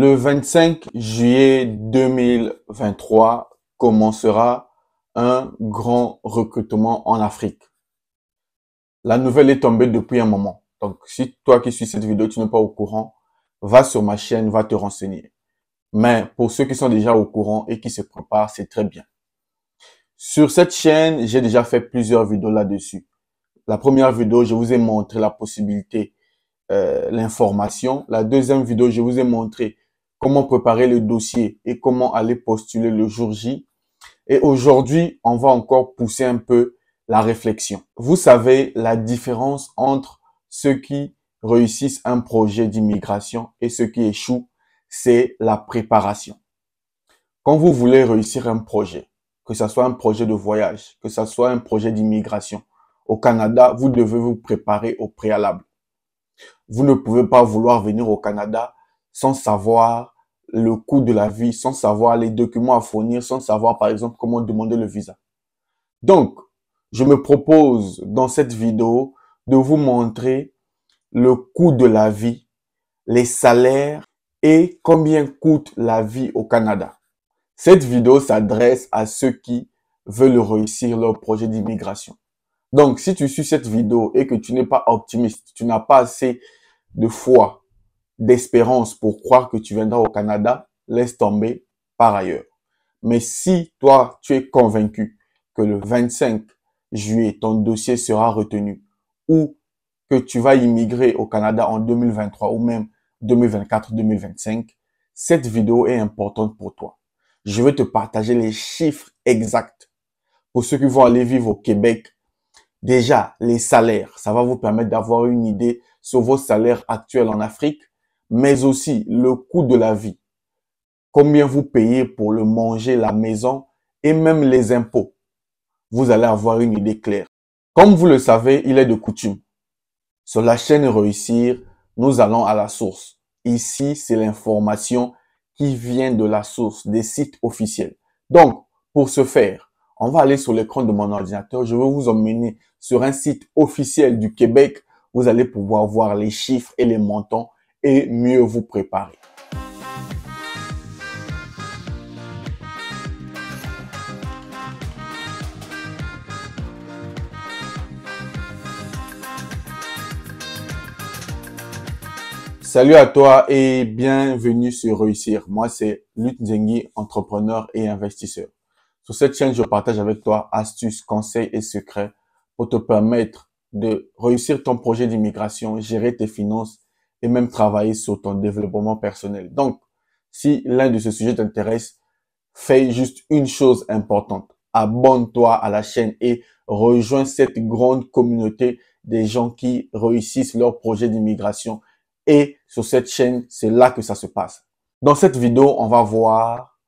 Le 25 juillet 2023 commencera un grand recrutement en Afrique. La nouvelle est tombée depuis un moment. Donc, si toi qui suis cette vidéo, tu n'es pas au courant, va sur ma chaîne, va te renseigner. Mais pour ceux qui sont déjà au courant et qui se préparent, c'est très bien. Sur cette chaîne, j'ai déjà fait plusieurs vidéos là-dessus. La première vidéo, je vous ai montré la possibilité, euh, l'information. La deuxième vidéo, je vous ai montré comment préparer le dossier et comment aller postuler le jour J. Et aujourd'hui, on va encore pousser un peu la réflexion. Vous savez la différence entre ceux qui réussissent un projet d'immigration et ceux qui échouent, c'est la préparation. Quand vous voulez réussir un projet, que ce soit un projet de voyage, que ce soit un projet d'immigration, au Canada, vous devez vous préparer au préalable. Vous ne pouvez pas vouloir venir au Canada sans savoir le coût de la vie, sans savoir les documents à fournir, sans savoir par exemple comment demander le visa. Donc, je me propose dans cette vidéo de vous montrer le coût de la vie, les salaires et combien coûte la vie au Canada. Cette vidéo s'adresse à ceux qui veulent réussir leur projet d'immigration. Donc, si tu suis cette vidéo et que tu n'es pas optimiste, tu n'as pas assez de foi d'espérance pour croire que tu viendras au Canada, laisse tomber par ailleurs. Mais si toi, tu es convaincu que le 25 juillet, ton dossier sera retenu ou que tu vas immigrer au Canada en 2023 ou même 2024-2025, cette vidéo est importante pour toi. Je vais te partager les chiffres exacts. Pour ceux qui vont aller vivre au Québec, déjà les salaires, ça va vous permettre d'avoir une idée sur vos salaires actuels en Afrique mais aussi le coût de la vie. Combien vous payez pour le manger, la maison et même les impôts. Vous allez avoir une idée claire. Comme vous le savez, il est de coutume. Sur la chaîne Réussir, nous allons à la source. Ici, c'est l'information qui vient de la source, des sites officiels. Donc, pour ce faire, on va aller sur l'écran de mon ordinateur. Je vais vous emmener sur un site officiel du Québec. Vous allez pouvoir voir les chiffres et les montants et mieux vous préparer. Salut à toi et bienvenue sur Réussir. Moi, c'est Lut entrepreneur et investisseur. Sur cette chaîne, je partage avec toi astuces, conseils et secrets pour te permettre de réussir ton projet d'immigration, gérer tes finances et même travailler sur ton développement personnel. Donc, si l'un de ces sujets t'intéresse, fais juste une chose importante. Abonne-toi à la chaîne et rejoins cette grande communauté des gens qui réussissent leur projet d'immigration. Et sur cette chaîne, c'est là que ça se passe. Dans cette vidéo, on va voir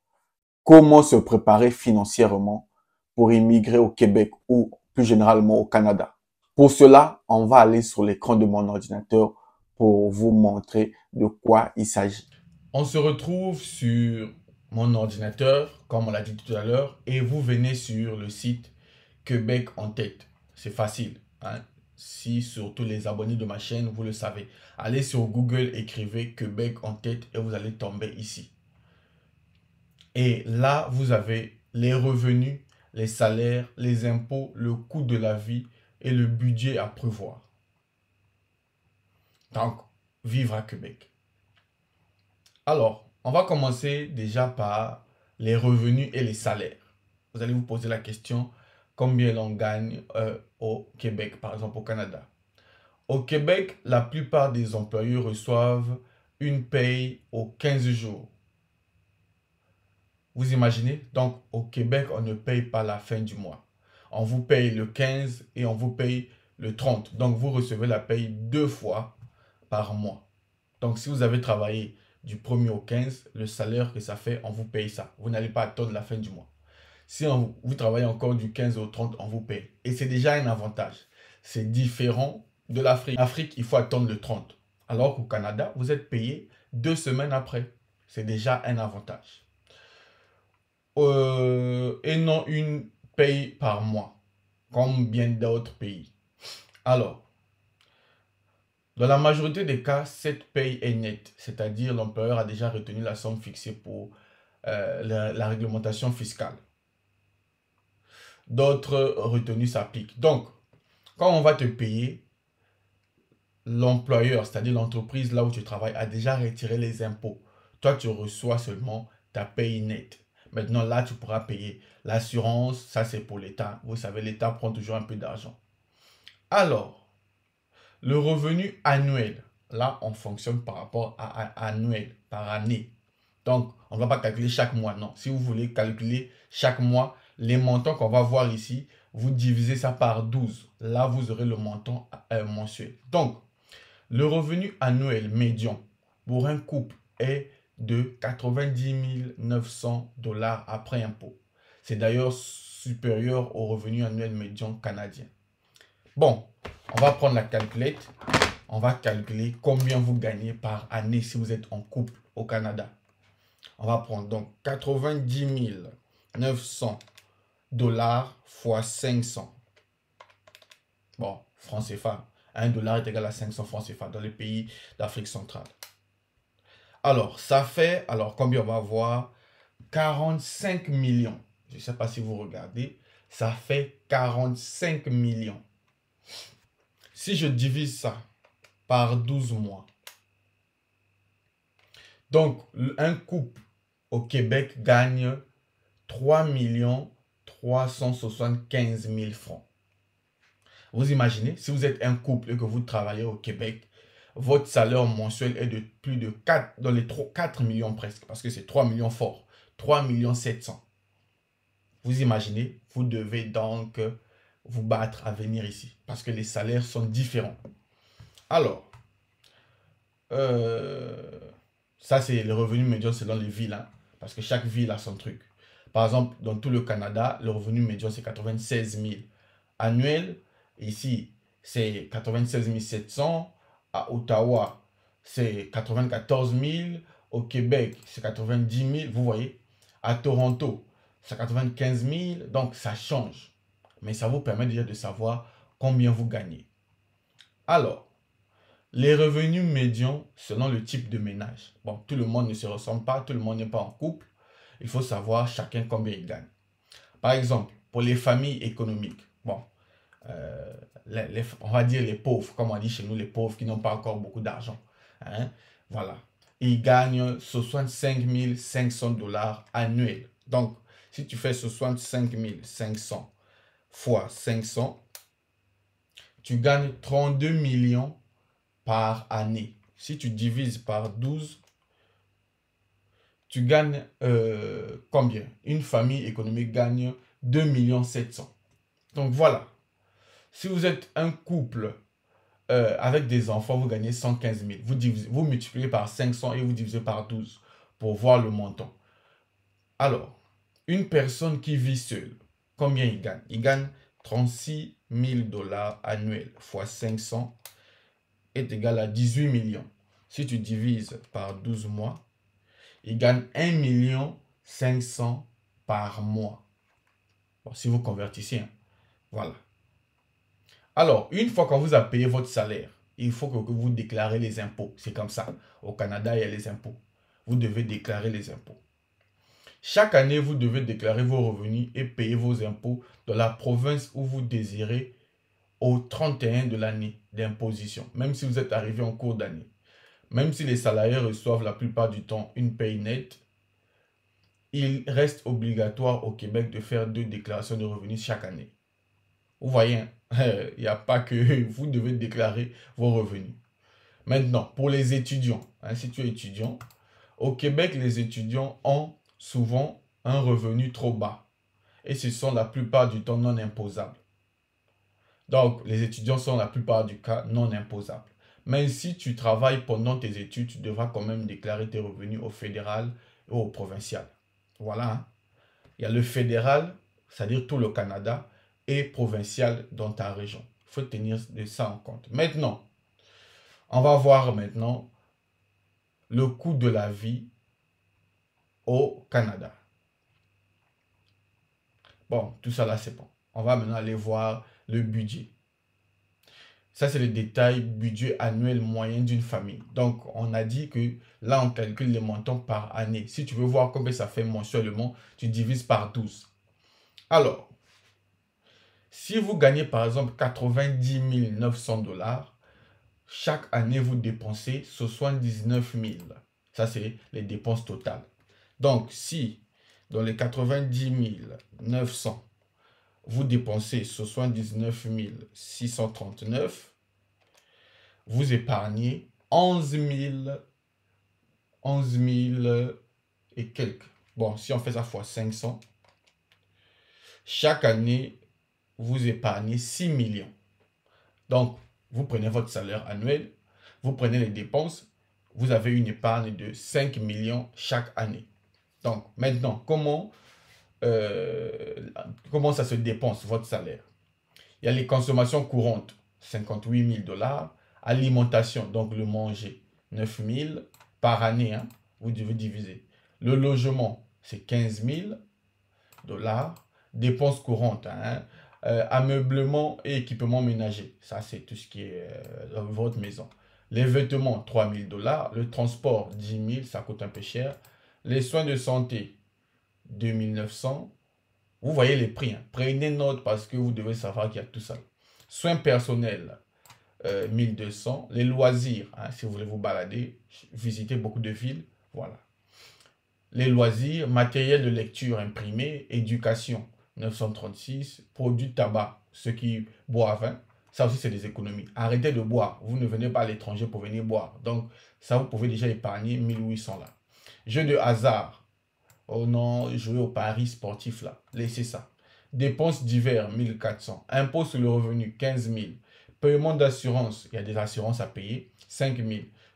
comment se préparer financièrement pour immigrer au Québec ou plus généralement au Canada. Pour cela, on va aller sur l'écran de mon ordinateur pour vous montrer de quoi il s'agit. On se retrouve sur mon ordinateur, comme on l'a dit tout à l'heure, et vous venez sur le site Québec en tête. C'est facile. Hein. Si surtout les abonnés de ma chaîne, vous le savez. Allez sur Google, écrivez Québec en tête et vous allez tomber ici. Et là, vous avez les revenus, les salaires, les impôts, le coût de la vie et le budget à prévoir. Donc, vivre à Québec. Alors, on va commencer déjà par les revenus et les salaires. Vous allez vous poser la question, combien l'on gagne euh, au Québec, par exemple au Canada Au Québec, la plupart des employeurs reçoivent une paye aux 15 jours. Vous imaginez Donc au Québec, on ne paye pas la fin du mois. On vous paye le 15 et on vous paye le 30. Donc vous recevez la paye deux fois par mois. Donc, si vous avez travaillé du 1er au 15, le salaire que ça fait, on vous paye ça. Vous n'allez pas attendre la fin du mois. Si vous travaillez encore du 15 au 30, on vous paye. Et c'est déjà un avantage. C'est différent de l'Afrique. Afrique, il faut attendre le 30. Alors qu'au Canada, vous êtes payé deux semaines après. C'est déjà un avantage. Euh, et non une paye par mois, comme bien d'autres pays. Alors, dans la majorité des cas, cette paye est nette, c'est-à-dire l'employeur a déjà retenu la somme fixée pour euh, la, la, réglementation fiscale. D'autres retenues s'appliquent. Donc, quand on va te payer, l'employeur, c'est-à-dire l'entreprise là où tu travailles, a déjà retiré les impôts. Toi, tu reçois seulement ta paye nette. Maintenant, là, tu pourras payer l'assurance. Ça, c'est pour l'État. Vous savez, l'État prend toujours un peu d'argent. Alors, le revenu annuel, là, on fonctionne par rapport à, annuel, par année. Donc, on ne va pas calculer chaque mois, non. Si vous voulez calculer chaque mois, les montants qu'on va voir ici, vous divisez ça par 12. Là, vous aurez le montant euh, mensuel. Donc, le revenu annuel médian pour un couple est de 90 900 dollars après impôt. C'est d'ailleurs supérieur au revenu annuel médian canadien. Bon, on va prendre la calculette. On va calculer combien vous gagnez par année si vous êtes en couple au Canada. On va prendre donc 90 900 dollars fois 500. Bon, francs CFA. Un dollar est égal à 500 francs CFA dans les pays d'Afrique centrale. Alors, ça fait, alors combien on va avoir 45 millions. Je ne sais pas si vous regardez. Ça fait 45 millions. Si je divise ça par 12 mois, donc un couple au Québec gagne 3 375 000 francs. Vous imaginez, si vous êtes un couple et que vous travaillez au Québec, votre salaire mensuel est de plus de 4, dans les 4 millions presque, parce que c'est 3 millions fort, 3 millions 700. Vous imaginez, vous devez donc vous battre à venir ici parce que les salaires sont différents. Alors, euh, ça c'est le revenu médian selon les villes, hein, parce que chaque ville a son truc. Par exemple, dans tout le Canada, le revenu médian c'est 96 000 annuel. Ici, c'est 96 700. À Ottawa, c'est 94 000. Au Québec, c'est 90 000. Vous voyez, à Toronto, c'est 95 000. Donc, ça change mais ça vous permet déjà de savoir combien vous gagnez. Alors, les revenus médians selon le type de ménage. Bon, tout le monde ne se ressemble pas, tout le monde n'est pas en couple. Il faut savoir chacun combien il gagne. Par exemple, pour les familles économiques, bon, euh, les, on va dire les pauvres, comme on dit chez nous, les pauvres qui n'ont pas encore beaucoup d'argent. Hein, voilà. Ils gagnent 65 500 dollars annuels. Donc, si tu fais 65 500 fois 500, tu gagnes 32 millions par année. Si tu divises par 12, tu gagnes euh, combien Une famille économique gagne 2 millions 700. Donc voilà. Si vous êtes un couple euh, avec des enfants, vous gagnez 115 000. Vous, vous multipliez par 500 et vous divisez par 12 pour voir le montant. Alors, une personne qui vit seule, Combien il gagne Il gagne 36 000 dollars annuels fois 500 est égal à 18 millions. Si tu divises par 12 mois, il gagne 1 million 500 par mois. si vous convertissez, hein. voilà. Alors, une fois qu'on vous a payé votre salaire, il faut que vous déclarez les impôts. C'est comme ça. Au Canada, il y a les impôts. Vous devez déclarer les impôts. Chaque année, vous devez déclarer vos revenus et payer vos impôts dans la province où vous désirez au 31 de l'année d'imposition, même si vous êtes arrivé en cours d'année. Même si les salariés reçoivent la plupart du temps une paye nette, il reste obligatoire au Québec de faire deux déclarations de revenus chaque année. Vous voyez, hein, il n'y a pas que vous devez déclarer vos revenus. Maintenant, pour les étudiants, hein, si tu es étudiant, au Québec, les étudiants ont souvent un revenu trop bas, et ce sont la plupart du temps non imposables. Donc, les étudiants sont la plupart du cas non imposables. Mais si tu travailles pendant tes études, tu devras quand même déclarer tes revenus au fédéral et au provincial. Voilà. Hein. Il y a le fédéral, c'est-à-dire tout le Canada, et provincial dans ta région. Il faut tenir de ça en compte. Maintenant, on va voir maintenant le coût de la vie au Canada. Bon, tout ça là, c'est bon. On va maintenant aller voir le budget. Ça, c'est le détail budget annuel moyen d'une famille. Donc, on a dit que là, on calcule les montants par année. Si tu veux voir combien ça fait mensuellement, tu divises par 12. Alors, si vous gagnez par exemple 90 900 dollars, chaque année, vous dépensez 79 000. Ça, c'est les dépenses totales. Donc, si dans les 90 900, vous dépensez 79 639, vous épargnez 11 000, et quelques. Bon, si on fait ça fois 500, chaque année, vous épargnez 6 millions. Donc, vous prenez votre salaire annuel, vous prenez les dépenses, vous avez une épargne de 5 millions chaque année. Donc, maintenant, comment, euh, comment ça se dépense, votre salaire Il y a les consommations courantes, 58 000 dollars. Alimentation, donc le manger, 9 000 par année, hein, vous devez diviser. Le logement, c'est 15 000 dollars. Dépenses courantes, hein, euh, ameublement et équipement ménager. Ça, c'est tout ce qui est euh, votre maison. Les vêtements, 3 000 dollars. Le transport, 10 000, ça coûte un peu cher. Les soins de santé, 2900. Vous voyez les prix. Hein. Prenez note parce que vous devez savoir qu'il y a tout ça. Soins personnels, 1200. Euh, les loisirs, hein, si vous voulez vous balader, visiter beaucoup de villes, voilà. Les loisirs, matériel de lecture imprimé, éducation, 936. Produits tabac, ceux qui boivent, vin. Hein. ça aussi c'est des économies. Arrêtez de boire, vous ne venez pas à l'étranger pour venir boire. Donc ça, vous pouvez déjà épargner 1800 là. Jeu de hasard. Oh non, jouer au pari sportif là. Laissez ça. Dépenses divers, 1400. Impôts sur le revenu, 15 000. Paiement d'assurance, il y a des assurances à payer, 5 000.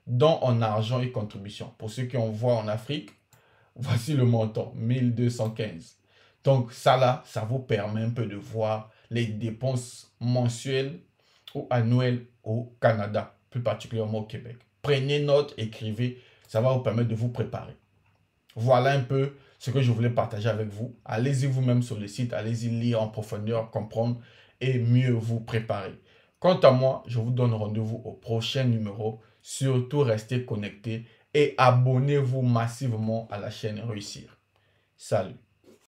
Dons en argent et contributions. Pour ceux qui en voient en Afrique, voici le montant, 1215. Donc ça là, ça vous permet un peu de voir les dépenses mensuelles ou annuelles au Canada, plus particulièrement au Québec. Prenez note, écrivez, ça va vous permettre de vous préparer. Voilà un peu ce que je voulais partager avec vous. Allez-y vous-même sur le site, allez-y lire en profondeur, comprendre et mieux vous préparer. Quant à moi, je vous donne rendez-vous au prochain numéro. Surtout restez connectés et abonnez-vous massivement à la chaîne Réussir. Salut